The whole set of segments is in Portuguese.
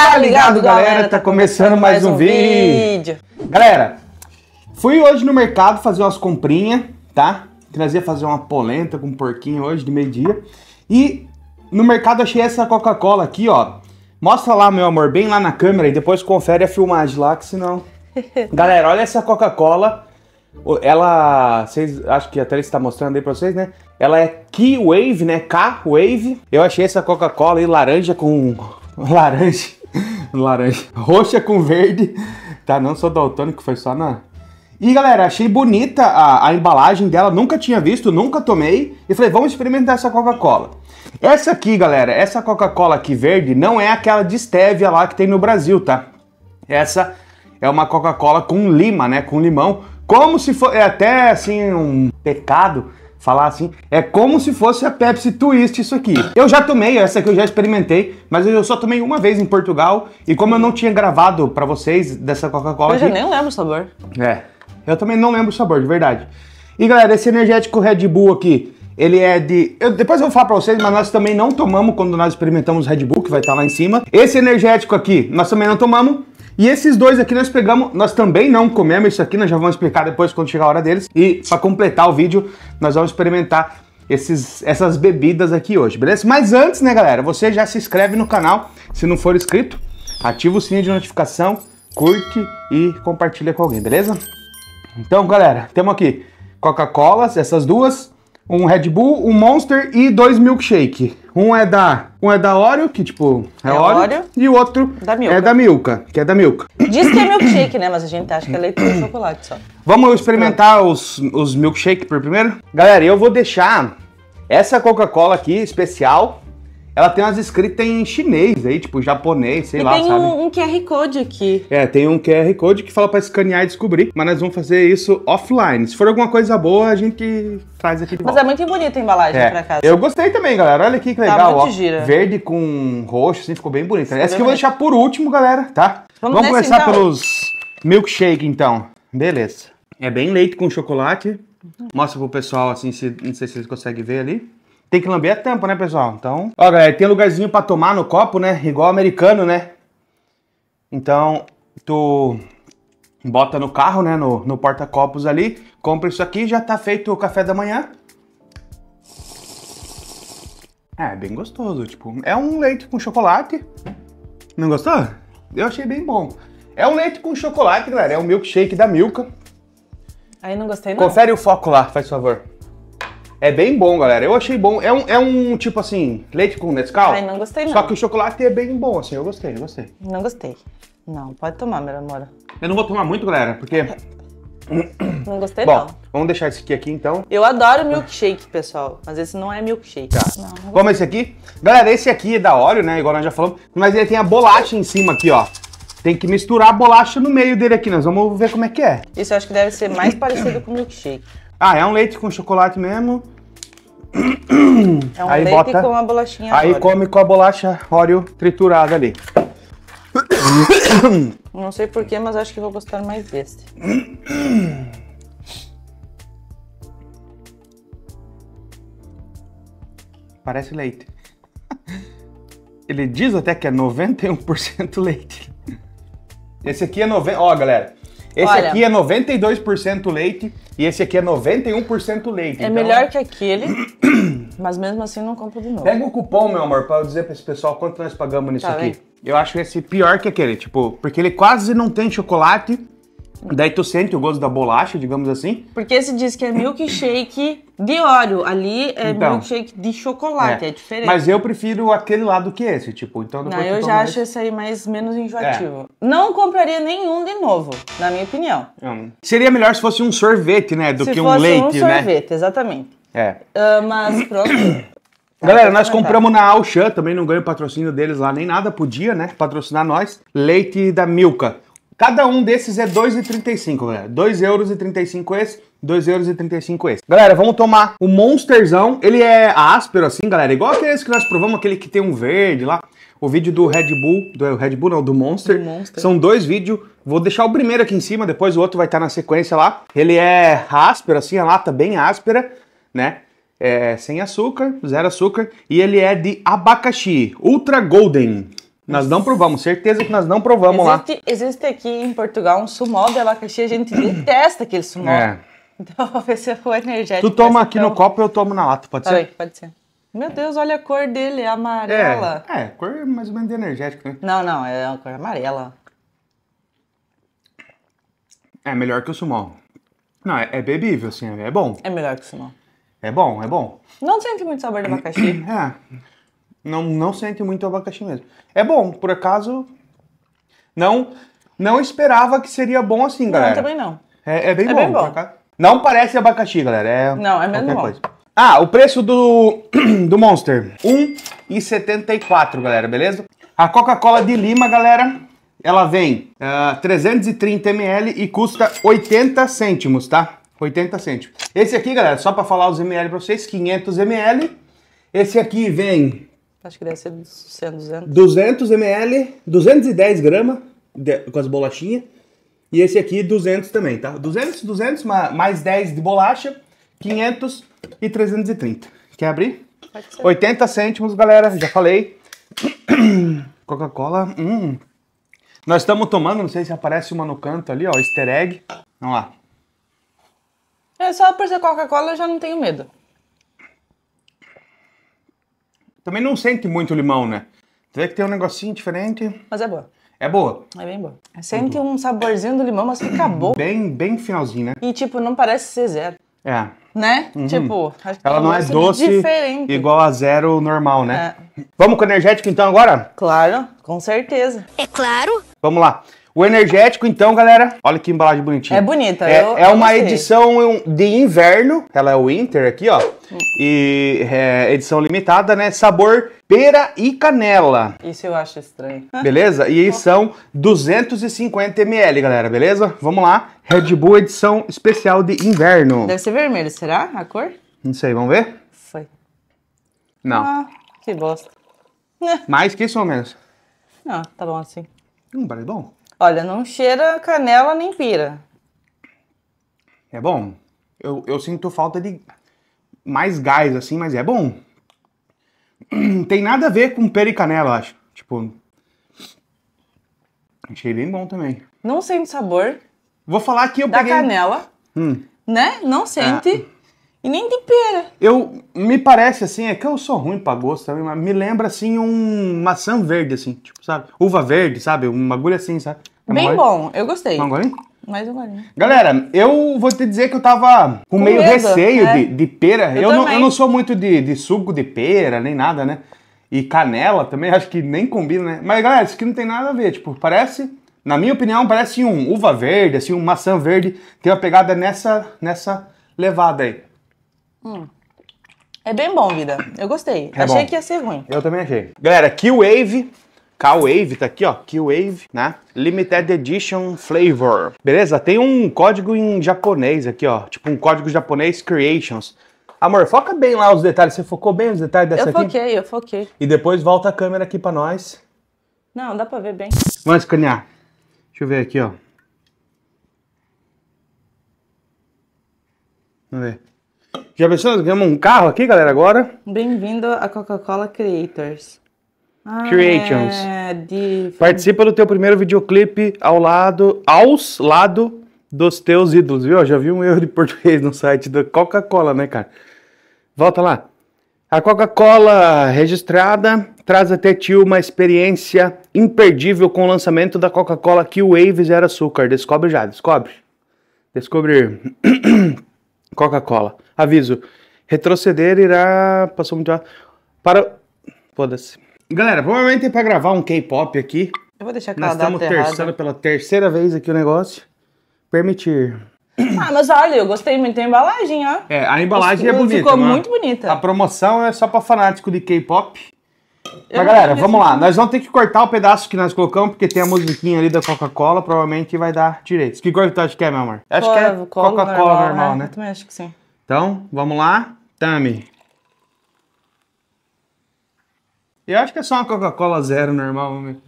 Tá, tá ligado, galera? Tá começando tá mais, mais um, um vídeo. Galera, fui hoje no mercado fazer umas comprinhas, tá? Trazia fazer uma polenta com um porquinho hoje de meio-dia. E no mercado achei essa Coca-Cola aqui, ó. Mostra lá, meu amor, bem lá na câmera e depois confere a filmagem lá, que senão. Galera, olha essa Coca-Cola. Ela, vocês, acho que até está mostrando aí para vocês, né? Ela é Key Wave, né? K Wave. Eu achei essa Coca-Cola aí laranja com laranja laranja. Roxa com verde, tá? Não sou daltônico, foi só na... E galera, achei bonita a, a embalagem dela, nunca tinha visto, nunca tomei. E falei, vamos experimentar essa Coca-Cola. Essa aqui, galera, essa Coca-Cola aqui verde não é aquela de stevia lá que tem no Brasil, tá? Essa é uma Coca-Cola com lima, né? Com limão. Como se fosse. É até assim um pecado falar assim. É como se fosse a Pepsi Twist isso aqui. Eu já tomei, essa aqui eu já experimentei, mas eu só tomei uma vez em Portugal. E como eu não tinha gravado para vocês dessa Coca-Cola. Eu já nem lembro o sabor. É. Eu também não lembro o sabor, de verdade. E galera, esse energético Red Bull aqui, ele é de. Eu, depois eu vou falar pra vocês, mas nós também não tomamos quando nós experimentamos Red Bull, que vai estar tá lá em cima. Esse energético aqui, nós também não tomamos. E esses dois aqui nós pegamos, nós também não comemos isso aqui, nós já vamos explicar depois quando chegar a hora deles. E para completar o vídeo, nós vamos experimentar esses, essas bebidas aqui hoje, beleza? Mas antes, né, galera, você já se inscreve no canal, se não for inscrito, ativa o sininho de notificação, curte e compartilha com alguém, beleza? Então, galera, temos aqui Coca-Colas, essas duas, um Red Bull, um Monster e dois milkshake. Um é da, um é da Oreo, que tipo, é, é Oreo, Oreo, e o outro da é da Milka, que é da Milka. Diz que é milkshake, né? Mas a gente acha que é leite com chocolate só. Vamos experimentar os, os milkshake por primeiro? Galera, eu vou deixar essa Coca-Cola aqui, especial, ela tem umas escritas em chinês aí, tipo japonês, sei e lá, tem sabe? Tem um, um, QR Code aqui. É, tem um QR Code que fala para escanear e descobrir, mas nós vamos fazer isso offline. Se for alguma coisa boa, a gente faz aqui de volta. Mas é muito bonita a embalagem é. pra casa. Eu gostei também, galera. Olha aqui que tá legal, tá ó. Gira. Verde com roxo, assim, ficou bem bonita. Essa que eu vou deixar por último, galera, tá? Vamos, vamos começar então. pelos milkshake, então. Beleza. É bem leite com chocolate. Mostra pro pessoal, assim, se, não sei se vocês conseguem ver ali. Tem que lamber a tampa, né, pessoal? Então... Ó, galera, tem lugarzinho pra tomar no copo, né? Igual americano, né? Então, tu bota no carro, né? No, no porta-copos ali. Compra isso aqui já tá feito o café da manhã. É, bem gostoso, tipo... É um leite com chocolate. Não gostou? Eu achei bem bom. É um leite com chocolate, galera. É um milkshake da Milka. Aí não gostei não. Confere o foco lá, faz favor. É bem bom, galera. Eu achei bom. É um, é um tipo assim, leite com Nescau. Ai, não gostei não. Só que o chocolate é bem bom, assim. Eu gostei, eu gostei. Não gostei. Não, pode tomar, meu amor. Eu não vou tomar muito, galera, porque... Não gostei bom, não. vamos deixar esse aqui, aqui então. Eu adoro milkshake, pessoal, mas esse não é milkshake. Tá. Não, não vamos esse aqui? Galera, esse aqui é da Oreo, né? Igual nós já falamos. Mas ele tem a bolacha em cima aqui, ó. Tem que misturar a bolacha no meio dele aqui. Nós vamos ver como é que é. Isso eu acho que deve ser mais parecido com milkshake. Ah, é um leite com chocolate mesmo. É um aí leite bota, com uma bolachinha Aí come com a bolacha Oreo triturada ali. Não sei porquê, mas acho que vou gostar mais deste. Parece leite. Ele diz até que é 91% leite. Esse aqui é 90%. Ó, galera. Esse Olha, aqui é 92% leite e esse aqui é 91% leite. É então... melhor que aquele, mas mesmo assim não compro de novo. Pega o cupom, meu amor, para eu dizer para esse pessoal quanto nós pagamos nisso tá aqui. Bem. Eu acho esse pior que aquele, tipo, porque ele quase não tem chocolate Daí tu sente o gosto da bolacha, digamos assim. Porque se diz que é milkshake de óleo, ali é então, milkshake de chocolate, é. é. diferente. Mas eu prefiro aquele lado do que esse, tipo, então não, eu já acho esse aí mais menos enjoativo. É. Não compraria nenhum de novo, na minha opinião. Hum. Seria melhor se fosse um sorvete, né, do se que um leite, um né? sorvete, né? exatamente. É. Uh, mas pronto. Galera, nós tá, compramos tá. na Auchan, também não ganho patrocínio deles lá nem nada, podia, né? Patrocinar nós. Leite da Milka. Cada um desses é 2,35, galera. 2 euros e 35 esse, 2 euros e 35 esse. Galera, vamos tomar o Monsterzão. Ele é áspero assim, galera, igual aquele que nós provamos, aquele que tem um verde lá. O vídeo do Red Bull, do Red Bull não, do Monster. Do Monster. São dois vídeos. Vou deixar o primeiro aqui em cima, depois o outro vai estar tá na sequência lá. Ele é áspero assim, a lata bem áspera, né? É, sem açúcar, zero açúcar. E ele é de abacaxi, ultra golden. Nós não provamos, certeza que nós não provamos existe, lá. Existe aqui em Portugal um sumol de abacaxi, a gente detesta aquele sumol. É. Então, esse é energético. Tu toma assim, aqui no então- copo, eu tomo na lata, pode ser? Aí, pode ser. Meu Deus, olha a cor dele, é amarela. É, é cor mais ou menos de energético, né? Não, não, é uma cor amarela. É melhor que o sumol. Não, é, é bebível, assim, é bom. É melhor que o sumol. É bom, é bom. Não sente muito sabor de abacaxi. é. Não, não sente muito abacaxi mesmo. É bom, por acaso. Não não esperava que seria bom assim, galera. Não, também não. É, é bem é bom. Bem bom. Não parece abacaxi, galera. É não, é mesmo bom. Coisa. Ah, o preço do, do Monster. 1,74, galera, beleza? A Coca-Cola de Lima, galera, ela vem uh, 330 ml e custa 80 cêntimos, tá? 80 cêntimos. Esse aqui, galera, só pra falar os ml pra vocês, 500 ml. Esse aqui vem Acho que deve ser 100, 200. 200 ml, 210 gramas com as bolachinhas. E esse aqui 200 também, tá? 200, 200, mais 10 de bolacha, 500 e 330. Quer abrir? Pode ser. 80 cêntimos, galera, já falei. Coca-Cola, hum. Nós estamos tomando, não sei se aparece uma no canto ali, ó, easter egg. Vamos lá. É, só por ser Coca-Cola eu já não tenho medo. Também não sente muito limão, né? Tem que ter um negocinho diferente. Mas é boa. É boa. É bem boa. Sente uhum. um saborzinho do limão, mas fica bom. Bem, bem finalzinho, né? E tipo, não parece ser zero. É. Né? Uhum. Tipo, ela não é doce diferente. igual a zero normal, né? É. Vamos com o energético então agora? Claro, com certeza. É claro. Vamos lá. O energético, então, galera, olha que embalagem bonitinha. É bonita. É, eu, é eu uma gostei. edição de inverno, ela é o Winter aqui, ó. E é, edição limitada, né? Sabor pera e canela. Isso eu acho estranho. Beleza? E são 250 ml, galera, beleza? Vamos lá. Red Bull edição especial de inverno. Deve ser vermelho, será a cor? Não sei, vamos ver? Foi. Não. Ah, que bosta. Mais que isso ou menos? Não, ah, tá bom assim. Hum, parece bom. Olha, não cheira canela nem pira. É bom. Eu, eu sinto falta de mais gás, assim, mas é bom. Tem nada a ver com pera e canela, acho. Tipo. Achei bem bom também. Não sente sabor. Vou falar que eu da peguei. Da canela. Hum. Né? Não sente. Ah. E nem pera Eu, me parece assim, é que eu sou ruim pra gosto também, mas me lembra assim um maçã verde, assim, tipo, sabe? Uva verde, sabe? Um bagulho assim, sabe? É Bem mole. bom, eu gostei. Não Mais um golinho. Galera, eu vou te dizer que eu tava com, com meio medo, receio é. de, de pera. Eu, eu não, eu não sou muito de, de suco de pera, nem nada, né? E canela também, acho que nem combina, né? Mas, galera, isso aqui não tem nada a ver. Tipo, parece, na minha opinião, parece um uva verde, assim, um maçã verde. Tem uma pegada nessa, nessa levada aí. Hum. É bem bom, vida. Eu gostei. É achei bom. que ia ser ruim. Eu também achei. Galera, Q-Wave. K-Wave tá aqui, ó. Q-Wave, né? Limited Edition Flavor. Beleza? Tem um código em japonês aqui, ó. Tipo um código japonês Creations. Amor, foca bem lá os detalhes. Você focou bem os detalhes dessa eu aqui? Eu foquei, eu foquei. E depois volta a câmera aqui pra nós. Não, dá pra ver bem. Vamos escanear. Deixa eu ver aqui, ó. Vamos ver. Já pensou? Nós ganhamos um carro aqui, galera, agora? Bem-vindo à Coca-Cola Creators. Ah, Creations. É de... Participa do teu primeiro videoclipe ao lado, aos lado dos teus ídolos, viu? já vi um erro de português no site da Coca-Cola, né, cara? Volta lá. A Coca-Cola registrada traz até ti uma experiência imperdível com o lançamento da Coca-Cola o wave Zero Açúcar. Descobre já, descobre. descobre. Coca-Cola. Aviso: retroceder irá. Passou muito. A... Para. Foda-se. Galera, provavelmente é pra gravar um K-pop aqui. Eu vou deixar Nós estamos terçando pela terceira vez aqui o negócio. Permitir. Ah, mas olha, eu gostei muito da embalagem, ó. É, a embalagem Os, é bonita. Ficou muito bonita. A promoção é só pra fanático de K-pop. Mas galera, vamos lá. Nós vamos ter que cortar o pedaço que nós colocamos, porque tem a musiquinha ali da Coca-Cola, provavelmente vai dar direito. Que cor que tu acha que é, meu amor? Acho Cola, que é Coca-Cola normal, normal, né? né? Eu também acho que sim. Então, vamos lá. Tami. Eu acho que é só uma Coca-Cola zero normal, vamos ver.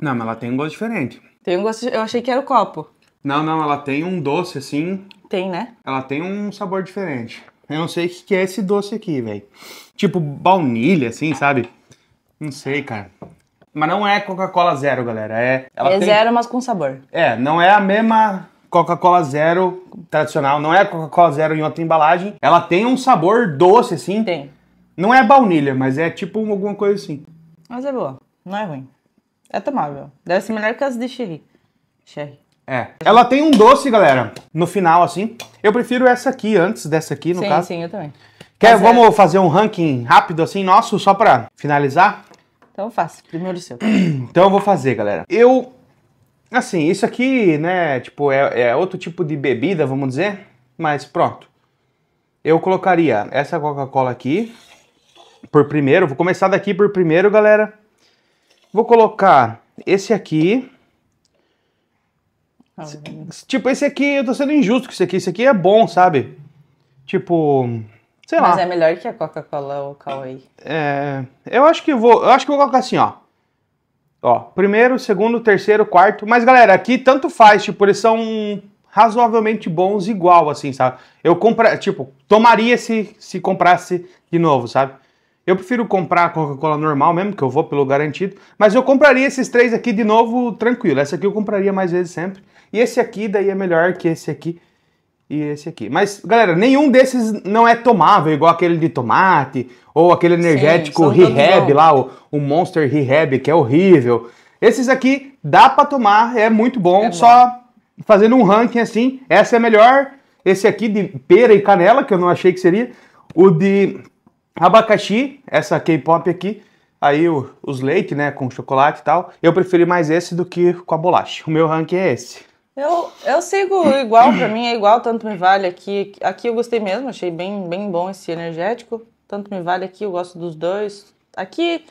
Não, mas ela tem um gosto diferente. Tem um gosto. Eu achei que era o copo. Não, não, ela tem um doce assim. Tem, né? Ela tem um sabor diferente. Eu não sei o que é esse doce aqui, velho. Tipo baunilha, assim, sabe? Não sei, cara. Mas não é Coca-Cola zero, galera. É, ela é tem... zero, mas com sabor. É, não é a mesma Coca-Cola zero tradicional. Não é Coca-Cola zero em outra embalagem. Ela tem um sabor doce, assim. Tem. Não é baunilha, mas é tipo alguma coisa assim. Mas é boa. Não é ruim. É tomável. Deve ser melhor que as de Cherry. Cherry. É. Ela tem um doce, galera, no final, assim. Eu prefiro essa aqui, antes dessa aqui, no sim, caso. Sim, sim, eu também. Quer, Mas vamos é... fazer um ranking rápido, assim, nosso, só pra finalizar? Então faça, primeiro o seu. Então eu vou fazer, galera. Eu, assim, isso aqui, né, tipo, é, é outro tipo de bebida, vamos dizer. Mas pronto. Eu colocaria essa Coca-Cola aqui, por primeiro. Vou começar daqui por primeiro, galera. Vou colocar esse aqui. Tipo, esse aqui, eu tô sendo injusto com isso aqui. Isso aqui é bom, sabe? Tipo. Sei Mas lá. Mas é melhor que a Coca-Cola ou Cauê. É. Eu acho que vou. Eu acho que vou colocar assim, ó. Ó, primeiro, segundo, terceiro, quarto. Mas, galera, aqui tanto faz, tipo, eles são razoavelmente bons igual, assim, sabe? Eu compra, tipo, tomaria se, se comprasse de novo, sabe? Eu prefiro comprar Coca-Cola normal mesmo, que eu vou pelo garantido. Mas eu compraria esses três aqui de novo tranquilo. Essa aqui eu compraria mais vezes sempre. E esse aqui daí é melhor que esse aqui e esse aqui. Mas, galera, nenhum desses não é tomável, igual aquele de tomate, ou aquele energético rehab lá, o, o Monster Rehab, que é horrível. Esses aqui dá para tomar, é muito bom, é só fazendo um ranking assim, essa é melhor, esse aqui de pera e canela, que eu não achei que seria, o de abacaxi, essa K-pop aqui, aí o, os leite, né, com chocolate e tal, eu preferi mais esse do que com a bolacha. O meu ranking é esse. Eu, eu sigo igual, pra mim é igual, tanto me vale aqui. Aqui eu gostei mesmo, achei bem, bem bom esse energético. Tanto me vale aqui, eu gosto dos dois. Aqui,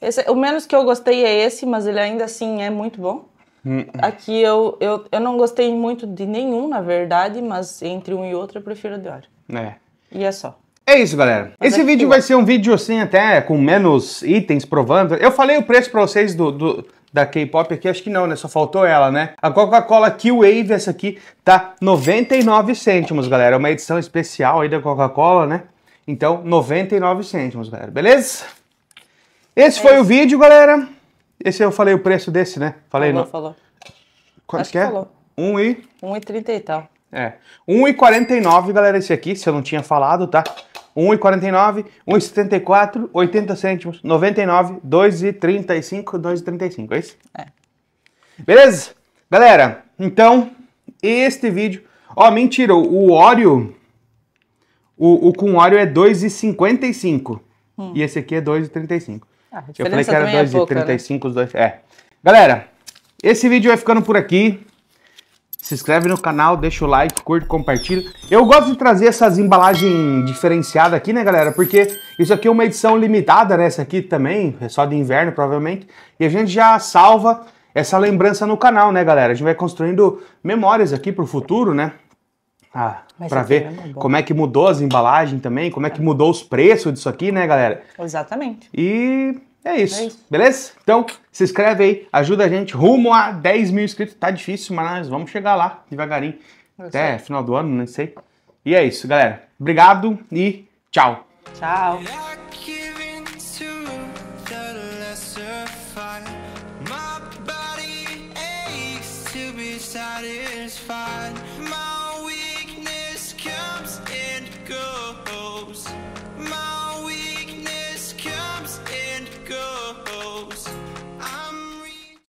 esse, o menos que eu gostei é esse, mas ele ainda assim é muito bom. Hum. Aqui eu, eu, eu não gostei muito de nenhum, na verdade, mas entre um e outro eu prefiro o Dior. É. E é só. É isso, galera. Mas Esse é vídeo vai ser um vídeo assim, até com menos itens provando. Eu falei o preço pra vocês do, do da K-pop aqui, acho que não, né? Só faltou ela, né? A Coca-Cola Q-Wave, essa aqui, tá 99 cêntimos, galera. É uma edição especial aí da Coca-Cola, né? Então, 99 cêntimos, galera. Beleza? Esse é foi o vídeo, galera. Esse eu falei o preço desse, né? Falei falou, não. Falou. Quanto acho que é? Falou. 1 um e... 30 e tal. É. e 49, galera, esse aqui, se eu não tinha falado, tá? 1,49, 1,74, 80 cêntimos, 99, 2,35, 2,35, é isso? É. Beleza? Galera, então, este vídeo... Ó, oh, mentira, o óleo... o, o com óleo é 2,55 hum. e esse aqui é 2,35. Ah, Eu falei que era 2,35 é né? os dois... É. Galera, esse vídeo vai ficando por aqui. Se inscreve no canal, deixa o like, curte, compartilha. Eu gosto de trazer essas embalagens diferenciadas aqui, né, galera? Porque isso aqui é uma edição limitada, né? Essa aqui também, é só de inverno, provavelmente. E a gente já salva essa lembrança no canal, né, galera? A gente vai construindo memórias aqui pro futuro, né? Ah, para ver é como é que mudou as embalagens também, como é que mudou os preços disso aqui, né, galera? Exatamente. E é isso, é isso, beleza? Então, se inscreve aí, ajuda a gente rumo a 10 mil inscritos. Tá difícil, mas nós vamos chegar lá devagarinho. Eu é Até sei. final do ano, não sei. E é isso, galera. Obrigado e tchau. Tchau.